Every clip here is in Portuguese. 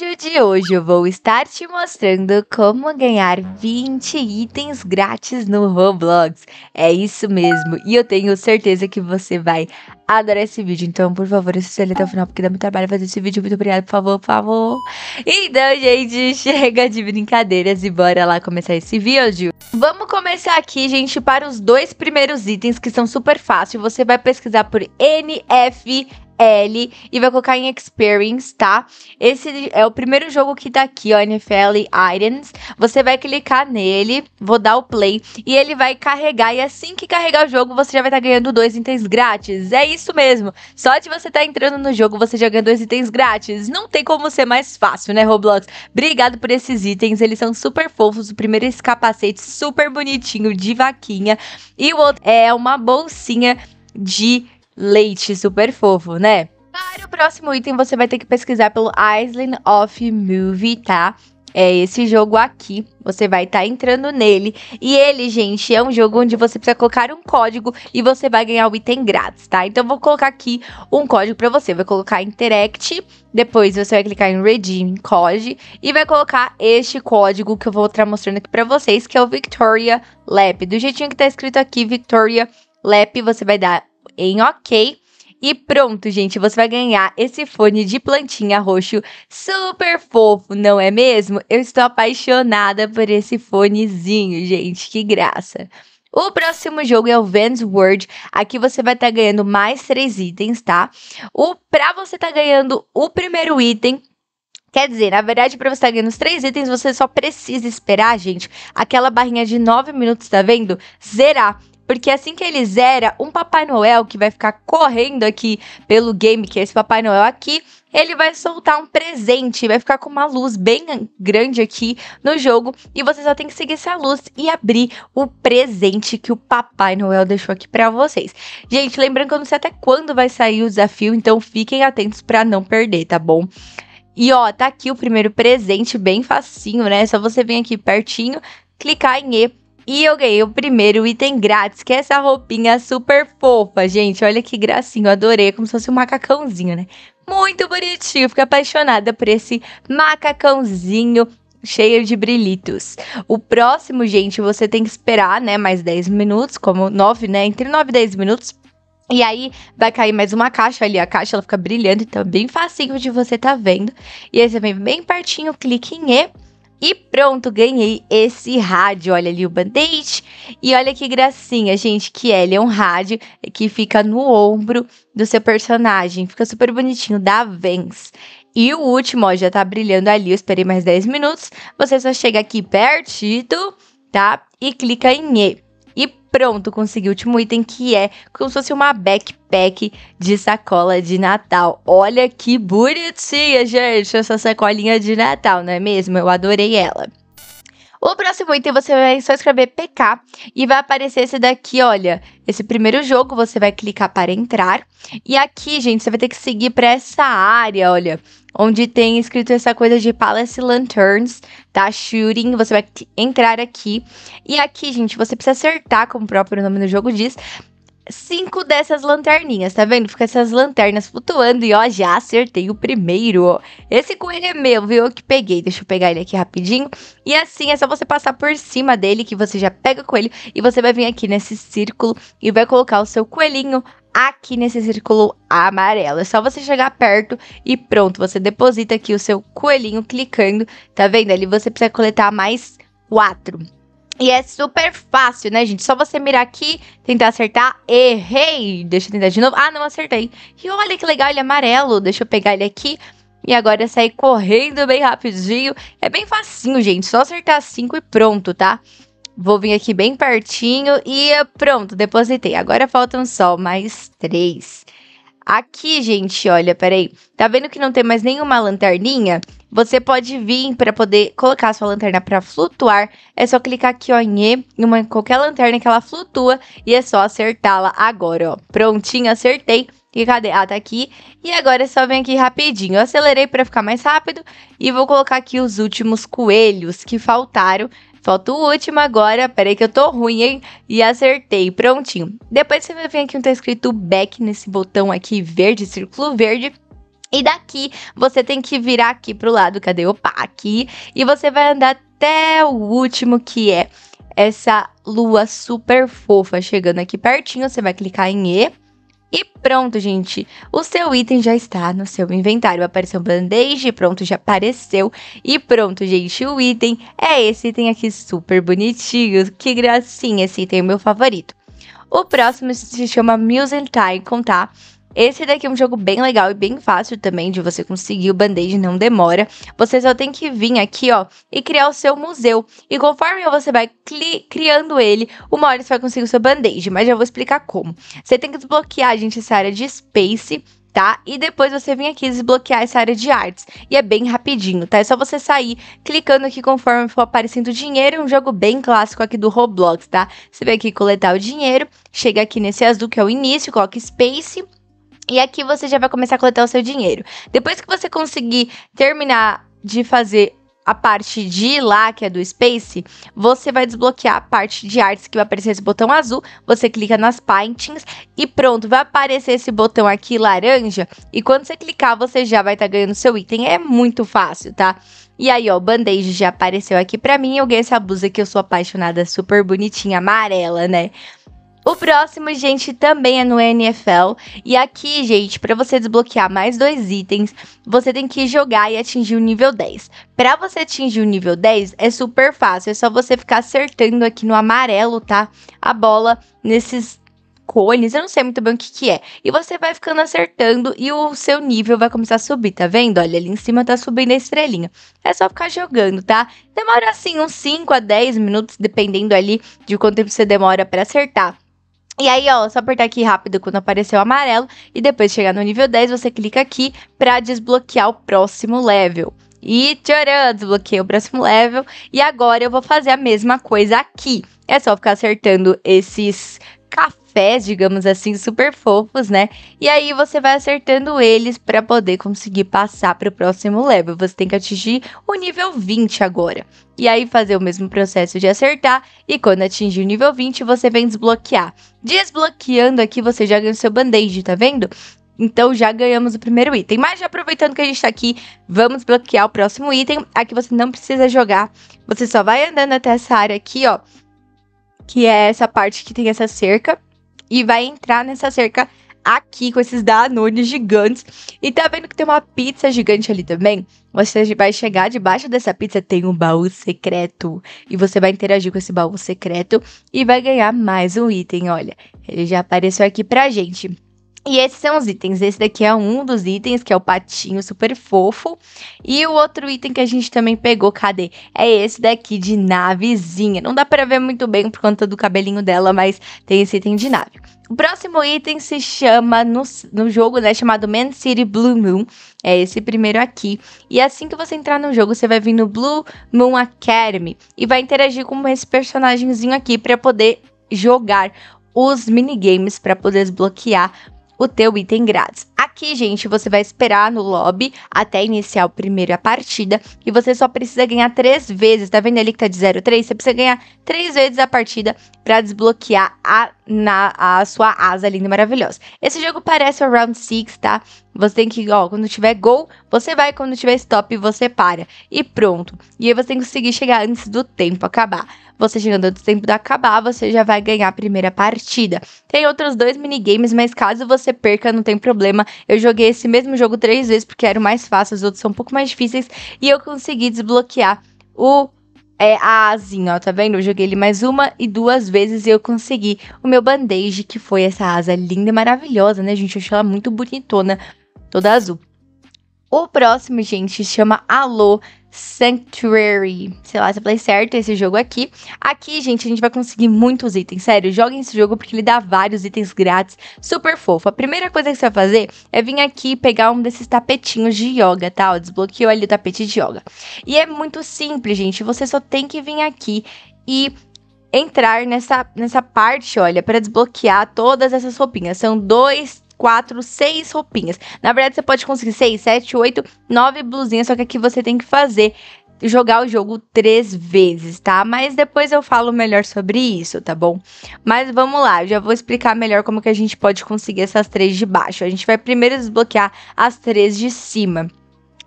vídeo de hoje eu vou estar te mostrando como ganhar 20 itens grátis no Roblox. É isso mesmo, e eu tenho certeza que você vai adorar esse vídeo. Então, por favor, assista ele até o final, porque dá muito trabalho fazer esse vídeo. Muito obrigado por favor, por favor. Então, gente, chega de brincadeiras e bora lá começar esse vídeo. Vamos começar aqui, gente, para os dois primeiros itens que são super fáceis. Você vai pesquisar por NF L e vai colocar em Experience, tá? Esse é o primeiro jogo que tá aqui, ó, NFL Items. Você vai clicar nele, vou dar o play e ele vai carregar. E assim que carregar o jogo, você já vai estar tá ganhando dois itens grátis. É isso mesmo. Só de você estar tá entrando no jogo, você já ganha dois itens grátis. Não tem como ser mais fácil, né, Roblox? Obrigado por esses itens, eles são super fofos. O primeiro é esse capacete super bonitinho de vaquinha e o outro é uma bolsinha de leite, super fofo, né? Para o próximo item, você vai ter que pesquisar pelo Island of Movie, tá? É esse jogo aqui, você vai estar tá entrando nele. E ele, gente, é um jogo onde você precisa colocar um código e você vai ganhar o item grátis, tá? Então, vou colocar aqui um código para você. Vai colocar Interact, depois você vai clicar em Redeem Code e vai colocar este código que eu vou estar tá mostrando aqui para vocês, que é o Victoria Lap. Do jeitinho que tá escrito aqui, Victoria Lap, você vai dar em OK. E pronto, gente, você vai ganhar esse fone de plantinha roxo super fofo, não é mesmo? Eu estou apaixonada por esse fonezinho, gente, que graça. O próximo jogo é o Vans World. Aqui você vai estar tá ganhando mais três itens, tá? O para você estar tá ganhando o primeiro item, Quer dizer, na verdade, para você estar tá ganhando os três itens, você só precisa esperar, gente, aquela barrinha de 9 minutos, tá vendo? Zerar. Porque assim que ele zera, um Papai Noel que vai ficar correndo aqui pelo game, que é esse Papai Noel aqui, ele vai soltar um presente, vai ficar com uma luz bem grande aqui no jogo e você só tem que seguir essa luz e abrir o presente que o Papai Noel deixou aqui para vocês. Gente, lembrando que eu não sei até quando vai sair o desafio, então fiquem atentos para não perder, tá bom? E ó, tá aqui o primeiro presente, bem facinho, né? É só você vir aqui pertinho, clicar em E e eu ganhei o primeiro item grátis, que é essa roupinha super fofa, gente. Olha que gracinho, adorei, é como se fosse um macacãozinho, né? Muito bonitinho, Fiquei apaixonada por esse macacãozinho cheio de brilhitos. O próximo, gente, você tem que esperar, né, mais 10 minutos, como 9, né, entre 9 e 10 minutos. E aí vai cair mais uma caixa ali, a caixa ela fica brilhando, então é bem facinho de você tá vendo. E aí você vem bem pertinho, clique em E e pronto, ganhei esse rádio. Olha ali o band-aid. E olha que gracinha, gente, que é. Ele é um rádio que fica no ombro do seu personagem. Fica super bonitinho, da Vens. E o último, ó, já tá brilhando ali. Eu esperei mais 10 minutos. Você só chega aqui pertinho, tá? E clica em E pronto, consegui o último item que é como se fosse uma backpack de sacola de Natal. Olha que bonitinha, gente, essa sacolinha de Natal, não é mesmo? Eu adorei ela. O próximo item você vai só escrever PK e vai aparecer esse daqui, olha, esse primeiro jogo, você vai clicar para entrar. E aqui, gente, você vai ter que seguir para essa área, olha, onde tem escrito essa coisa de Palace Lanterns, tá? Shooting, você vai entrar aqui. E aqui, gente, você precisa acertar, como o próprio nome do jogo diz, cinco dessas lanterninhas, tá vendo? Fica essas lanternas flutuando e ó, já acertei o primeiro. Esse coelho é meu, viu? Eu que peguei. Deixa eu pegar ele aqui rapidinho. E assim é só você passar por cima dele que você já pega o coelho e você vai vir aqui nesse círculo e vai colocar o seu coelhinho aqui nesse círculo amarelo. É só você chegar perto e pronto, você deposita aqui o seu coelhinho clicando, tá vendo? Ali você precisa coletar mais quatro. E é super fácil, né, gente? Só você mirar aqui, tentar acertar. Errei! Deixa eu tentar de novo. Ah, não acertei. E olha que legal, ele é amarelo. Deixa eu pegar ele aqui. E agora é sair correndo bem rapidinho. É bem facinho, gente. Só acertar 5 e pronto, tá? Vou vir aqui bem pertinho e pronto, depositei. Agora faltam só mais três. Aqui, gente, olha, peraí. Tá vendo que não tem mais nenhuma lanterninha? Você pode vir para poder colocar a sua lanterna para flutuar. É só clicar aqui ó, em uma, qualquer lanterna que ela flutua e é só acertá-la agora, ó. Prontinho, acertei. E cadê? Ah, tá aqui. E agora é só vir aqui rapidinho. Eu acelerei para ficar mais rápido e vou colocar aqui os últimos coelhos que faltaram Falta o último agora. Peraí que eu tô ruim, hein? E acertei. Prontinho. Depois você vai vir aqui onde tá escrito back nesse botão aqui verde, círculo verde. E daqui você tem que virar aqui pro lado. Cadê? Opa, aqui. E você vai andar até o último que é essa lua super fofa chegando aqui pertinho. Você vai clicar em E e pronto, gente. O seu item já está no seu inventário. Apareceu um band-aid, pronto, já apareceu. E pronto, gente, o item é esse item aqui super bonitinho. Que gracinha, esse item é o meu favorito. O próximo se chama Muse and Tycoon, tá? Esse daqui é um jogo bem legal e bem fácil também de você conseguir. O band-aid não demora. Você só tem que vir aqui, ó, e criar o seu museu. E conforme você vai criando ele, uma hora você vai conseguir o seu band-aid. Mas já vou explicar como. Você tem que desbloquear, gente, essa área de space tá? E depois você vem aqui desbloquear essa área de artes. E é bem rapidinho, tá? É só você sair clicando aqui conforme for aparecendo dinheiro. É um jogo bem clássico aqui do Roblox, tá? Você vem aqui coletar o dinheiro, chega aqui nesse azul que é o início, coloca Space e aqui você já vai começar a coletar o seu dinheiro. Depois que você conseguir terminar de fazer a parte de lá, que é do Space, você vai desbloquear a parte de artes que vai aparecer esse botão azul. Você clica nas paintings e pronto, vai aparecer esse botão aqui laranja. E quando você clicar, você já vai estar tá ganhando seu item. É muito fácil, tá? E aí, ó, o band-aid já apareceu aqui pra mim. Eu ganhei essa blusa que eu sou apaixonada, super bonitinha, amarela, né? O próximo, gente, também é no NFL. E aqui, gente, para você desbloquear mais dois itens, você tem que jogar e atingir o nível 10. Para você atingir o nível 10, é super fácil, é só você ficar acertando aqui no amarelo, tá? A bola nesses cones, eu não sei muito bem o que que é. E você vai ficando acertando e o seu nível vai começar a subir, tá vendo? Olha, ali em cima tá subindo a estrelinha. É só ficar jogando, tá? Demora assim uns 5 a 10 minutos, dependendo ali de quanto tempo você demora para acertar e aí, ó, só apertar aqui rápido quando aparecer o amarelo e depois chegar no nível 10, você clica aqui para desbloquear o próximo level. E tcharam, desbloqueei o próximo level. E agora eu vou fazer a mesma coisa aqui. É só ficar acertando esses caf pés, digamos assim, super fofos, né? E aí você vai acertando eles para poder conseguir passar para o próximo level. Você tem que atingir o nível 20 agora. E aí fazer o mesmo processo de acertar e quando atingir o nível 20 você vem desbloquear. Desbloqueando aqui você já ganha o seu band-aid, tá vendo? Então já ganhamos o primeiro item. Mas já aproveitando que a gente tá aqui, vamos bloquear o próximo item. Aqui você não precisa jogar. Você só vai andando até essa área aqui, ó. Que é essa parte que tem essa cerca e vai entrar nessa cerca aqui com esses danones gigantes. E tá vendo que tem uma pizza gigante ali também? Você vai chegar debaixo dessa pizza, tem um baú secreto. E você vai interagir com esse baú secreto e vai ganhar mais um item, olha. Ele já apareceu aqui pra gente. E esses são os itens. Esse daqui é um dos itens, que é o patinho super fofo. E o outro item que a gente também pegou, cadê? É esse daqui de navezinha. Não dá para ver muito bem por conta do cabelinho dela, mas tem esse item de nave. O próximo item se chama, no, no jogo, né, chamado Man City Blue Moon. É esse primeiro aqui. E assim que você entrar no jogo, você vai vir no Blue Moon Academy. E vai interagir com esse personagemzinho aqui para poder jogar os minigames para poder desbloquear o teu item grátis. Aqui, gente, você vai esperar no lobby até iniciar o primeiro a partida e você só precisa ganhar três vezes, tá vendo ali que tá de 0,3? Você precisa ganhar três vezes a partida para desbloquear a, na, a sua asa linda e maravilhosa. Esse jogo parece o Round 6, tá? Você tem que, ó, quando tiver gol, você vai, quando tiver stop, você para. E pronto. E aí você tem que conseguir chegar antes do tempo acabar. Você chegando antes do tempo de acabar, você já vai ganhar a primeira partida. Tem outros dois minigames, mas caso você perca, não tem problema. Eu joguei esse mesmo jogo três vezes porque era o mais fácil, os outros são um pouco mais difíceis. E eu consegui desbloquear o é, a asinha, ó, tá vendo? Eu joguei ele mais uma e duas vezes e eu consegui o meu band-aid, que foi essa asa linda e maravilhosa, né, gente? Eu achei ela muito bonitona toda azul. O próximo, gente, chama Alô Sanctuary. Sei lá se eu falei certo esse jogo aqui. Aqui, gente, a gente vai conseguir muitos itens. Sério, joguem esse jogo porque ele dá vários itens grátis. Super fofo. A primeira coisa que você vai fazer é vir aqui pegar um desses tapetinhos de yoga, tá? desbloqueou ali o tapete de yoga. E é muito simples, gente. Você só tem que vir aqui e entrar nessa, nessa parte, olha, para desbloquear todas essas roupinhas. São dois quatro, seis roupinhas. Na verdade, você pode conseguir seis, sete, oito, nove blusinhas, só que aqui você tem que fazer jogar o jogo três vezes, tá? Mas depois eu falo melhor sobre isso, tá bom? Mas vamos lá, já vou explicar melhor como que a gente pode conseguir essas três de baixo. A gente vai primeiro desbloquear as três de cima.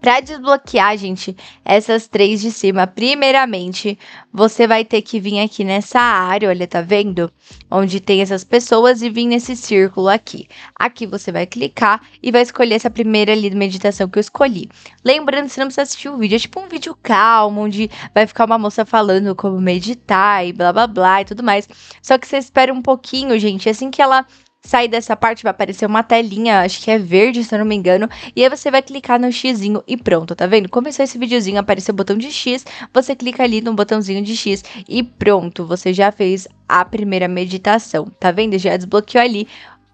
Para desbloquear, gente, essas três de cima, primeiramente, você vai ter que vir aqui nessa área, olha, tá vendo? Onde tem essas pessoas e vir nesse círculo aqui. Aqui você vai clicar e vai escolher essa primeira ali de meditação que eu escolhi. Lembrando, você não precisa assistir o vídeo, é tipo um vídeo calmo, onde vai ficar uma moça falando como meditar e blá blá blá e tudo mais. Só que você espera um pouquinho, gente, assim que ela sair dessa parte, vai aparecer uma telinha, acho que é verde, se eu não me engano, e aí você vai clicar no xizinho e pronto, tá vendo? Começou esse videozinho, apareceu o botão de X, você clica ali no botãozinho de X e pronto, você já fez a primeira meditação, tá vendo? Já desbloqueou ali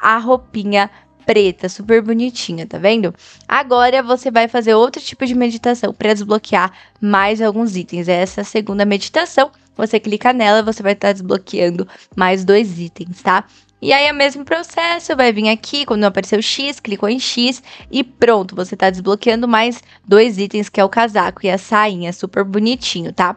a roupinha preta, super bonitinha, tá vendo? Agora você vai fazer outro tipo de meditação para desbloquear mais alguns itens. Essa é a segunda meditação. Você clica nela, você vai estar tá desbloqueando mais dois itens, tá? E aí é o mesmo processo, vai vir aqui, quando apareceu X, clicou em X e pronto, você tá desbloqueando mais dois itens, que é o casaco e a sainha, super bonitinho, tá?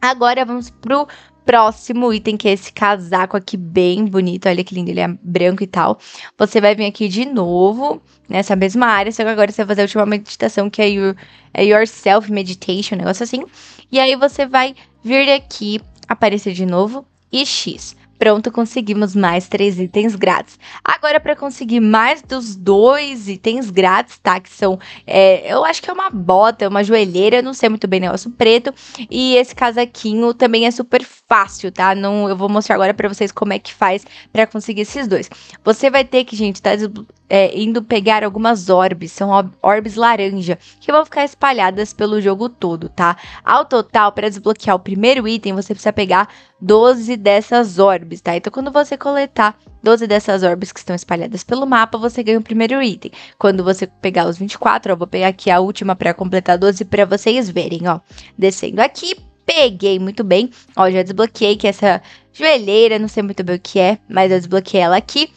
Agora vamos pro próximo item, que é esse casaco aqui bem bonito. Olha que lindo, ele é branco e tal. Você vai vir aqui de novo, nessa mesma área, só que agora você vai fazer a última meditação, que é, your, é Yourself Meditation, um negócio assim. E aí você vai vir aqui, aparecer de novo e X. Pronto, conseguimos mais três itens grátis. Agora, para conseguir mais dos dois itens grátis, tá? Que são, é, eu acho que é uma bota, uma joelheira, não sei muito bem, negócio preto. E esse casaquinho também é super fácil, tá? Não, eu vou mostrar agora para vocês como é que faz para conseguir esses dois. Você vai ter que, gente, tá é, indo pegar algumas orbes, são orbes laranja, que vão ficar espalhadas pelo jogo todo, tá? Ao total, para desbloquear o primeiro item, você precisa pegar 12 dessas orbes, tá? Então, quando você coletar 12 dessas orbes que estão espalhadas pelo mapa, você ganha o primeiro item. Quando você pegar os 24, eu vou pegar aqui a última para completar 12 para vocês verem, ó. Descendo aqui, peguei muito bem. Ó, já desbloqueei que essa joelheira, não sei muito bem o que é, mas eu desbloqueei ela aqui.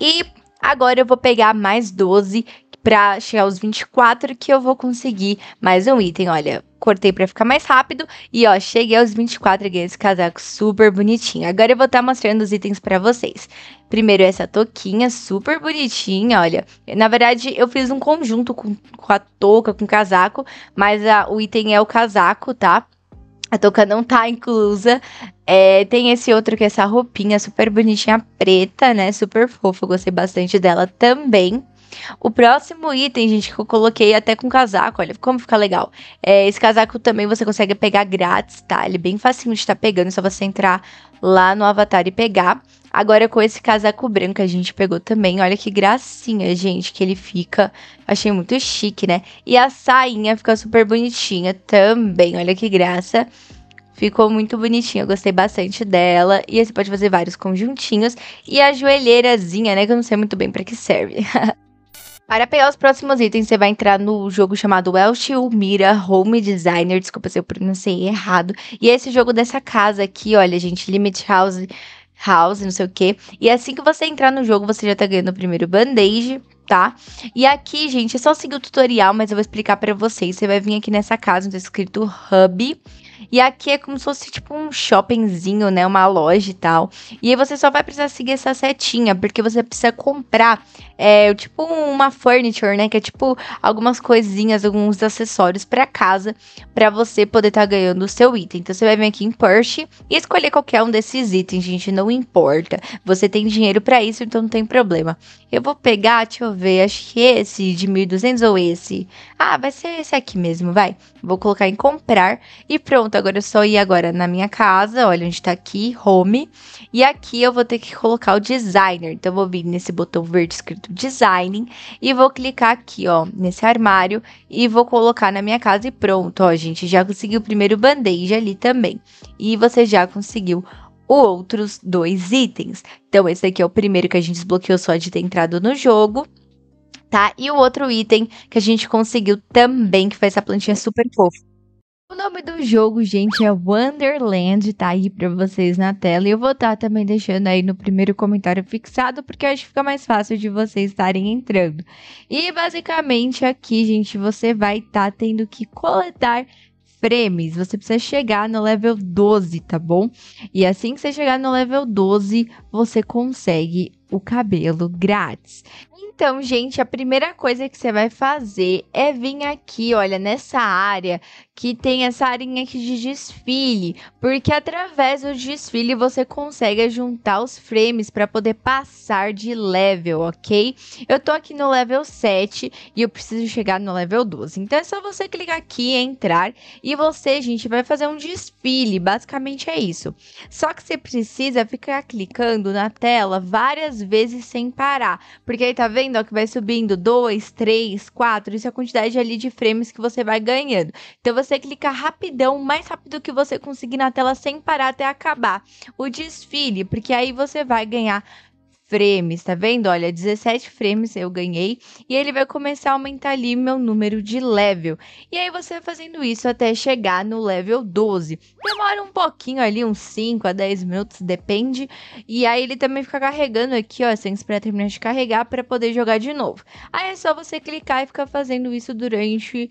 E Agora eu vou pegar mais 12 para chegar aos 24 que eu vou conseguir mais um item. Olha, cortei para ficar mais rápido e ó, cheguei aos 24 e ganhei esse casaco super bonitinho. Agora eu vou estar tá mostrando os itens para vocês. Primeiro essa touquinha super bonitinha, olha. Na verdade, eu fiz um conjunto com, com a touca, com o casaco, mas a, o item é o casaco, tá? A touca não tá inclusa. É, tem esse outro que é essa roupinha super bonitinha preta, né? Super fofo Gostei bastante dela também. O próximo item, gente, que eu coloquei até com casaco, olha como fica legal. É, esse casaco também você consegue pegar grátis, tá? Ele é bem facinho de estar tá pegando, é só você entrar lá no avatar e pegar. Agora com esse casaco branco a gente pegou também. Olha que gracinha, gente, que ele fica. Achei muito chique, né? E a sainha fica super bonitinha também. Olha que graça. Ficou muito bonitinha, gostei bastante dela. E você pode fazer vários conjuntinhos. E a joelheirazinha, né? Que eu não sei muito bem para que serve. Para pegar os próximos itens, você vai entrar no jogo chamado Welsh Mira Home Designer. Desculpa se eu pronunciei errado. E é esse jogo dessa casa aqui, olha, gente, Limit House, House, não sei o quê. E assim que você entrar no jogo, você já tá ganhando o primeiro band-aid tá? E aqui, gente, é só seguir o tutorial, mas eu vou explicar para vocês. Você vai vir aqui nessa casa, onde tá escrito Hub. E aqui é como se fosse tipo um shoppingzinho, né? Uma loja e tal. E aí você só vai precisar seguir essa setinha, porque você precisa comprar, é, tipo uma furniture, né? Que é tipo algumas coisinhas, alguns acessórios para casa, para você poder estar tá ganhando o seu item. Então você vai vir aqui em Porsche e escolher qualquer um desses itens, gente. Não importa. Você tem dinheiro para isso, então não tem problema. Eu vou pegar, deixa eu ver, acho que esse de 1.200 ou esse. Ah, vai ser esse aqui mesmo, vai. Vou colocar em comprar e pronto. Agora é só ir agora na minha casa, olha onde tá aqui, home. E aqui eu vou ter que colocar o designer. Então, vou vir nesse botão verde escrito designing e vou clicar aqui, ó, nesse armário e vou colocar na minha casa e pronto, ó, gente. Já consegui o primeiro band-aid ali também. E você já conseguiu outros dois itens. Então, esse aqui é o primeiro que a gente desbloqueou só de ter entrado no jogo. Tá? E o outro item que a gente conseguiu também, que foi essa plantinha super fofa. O nome do jogo, gente, é Wonderland, tá aí pra vocês na tela. E eu vou estar tá também deixando aí no primeiro comentário fixado, porque eu acho que fica mais fácil de vocês estarem entrando. E basicamente aqui, gente, você vai estar tá tendo que coletar você precisa chegar no level 12, tá bom? E assim que você chegar no level 12, você consegue o cabelo grátis. Então, gente, a primeira coisa que você vai fazer é vir aqui, olha, nessa área que tem essa arinha aqui de desfile, porque através do desfile você consegue juntar os frames para poder passar de level, ok? Eu tô aqui no level 7 e eu preciso chegar no level 12. Então é só você clicar aqui, entrar e você, gente, vai fazer um desfile, basicamente é isso. Só que você precisa ficar clicando na tela várias vezes sem parar, porque aí tá vendo ó, que vai subindo 2, 3, 4? Isso é a quantidade ali de frames que você vai ganhando. Então você clica rapidão, mais rápido que você conseguir na tela sem parar até acabar o desfile, porque aí você vai ganhar frames, tá vendo? Olha, 17 frames eu ganhei e ele vai começar a aumentar ali meu número de level. E aí você vai fazendo isso até chegar no level 12. Demora um pouquinho ali, uns 5 a 10 minutos, depende. E aí ele também fica carregando aqui, ó, sem esperar terminar de carregar para poder jogar de novo. Aí é só você clicar e ficar fazendo isso durante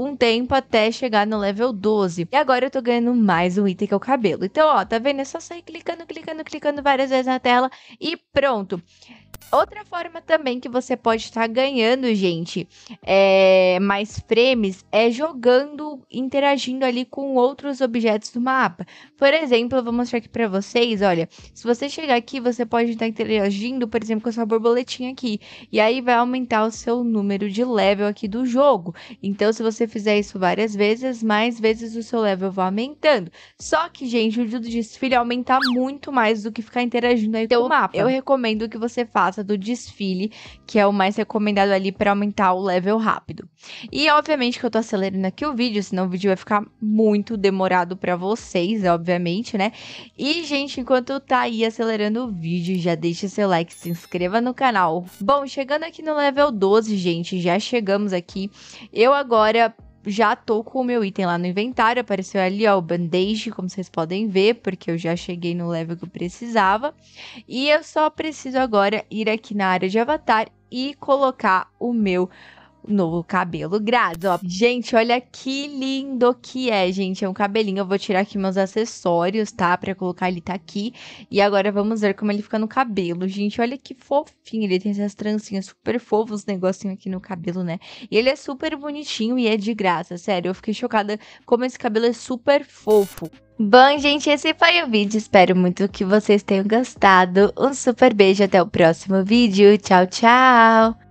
um tempo até chegar no level 12. E agora eu tô ganhando mais um item que é o cabelo. Então, ó, tá vendo? É só sair clicando, clicando, clicando várias vezes na tela e pronto. Outra forma também que você pode estar ganhando, gente, é, mais frames é jogando, interagindo ali com outros objetos do mapa. Por exemplo, eu vou mostrar aqui para vocês, olha, se você chegar aqui, você pode estar interagindo, por exemplo, com essa borboletinha aqui, e aí vai aumentar o seu número de level aqui do jogo. Então, se você fizer isso várias vezes, mais vezes o seu level vai aumentando. Só que, gente, o do desfile aumenta muito mais do que ficar interagindo aí então, com o mapa. Eu recomendo que você faça data do desfile, que é o mais recomendado ali para aumentar o level rápido. E obviamente que eu tô acelerando aqui o vídeo, senão o vídeo vai ficar muito demorado para vocês, obviamente, né? E gente, enquanto tá aí acelerando o vídeo, já deixa seu like, se inscreva no canal. Bom, chegando aqui no level 12, gente, já chegamos aqui. Eu agora já tô com o meu item lá no inventário, apareceu ali, ó, o bandage, como vocês podem ver, porque eu já cheguei no level que eu precisava. E eu só preciso agora ir aqui na área de avatar e colocar o meu no cabelo grades, ó. Gente, olha que lindo que é, gente. É um cabelinho. Eu vou tirar aqui meus acessórios, tá? Pra colocar ele tá aqui. E agora vamos ver como ele fica no cabelo. Gente, olha que fofinho. Ele tem essas trancinhas super fofos, negocinho aqui no cabelo, né? E ele é super bonitinho e é de graça, sério. Eu fiquei chocada como esse cabelo é super fofo. Bom, gente, esse foi o vídeo. Espero muito que vocês tenham gostado. Um super beijo, até o próximo vídeo. Tchau, tchau!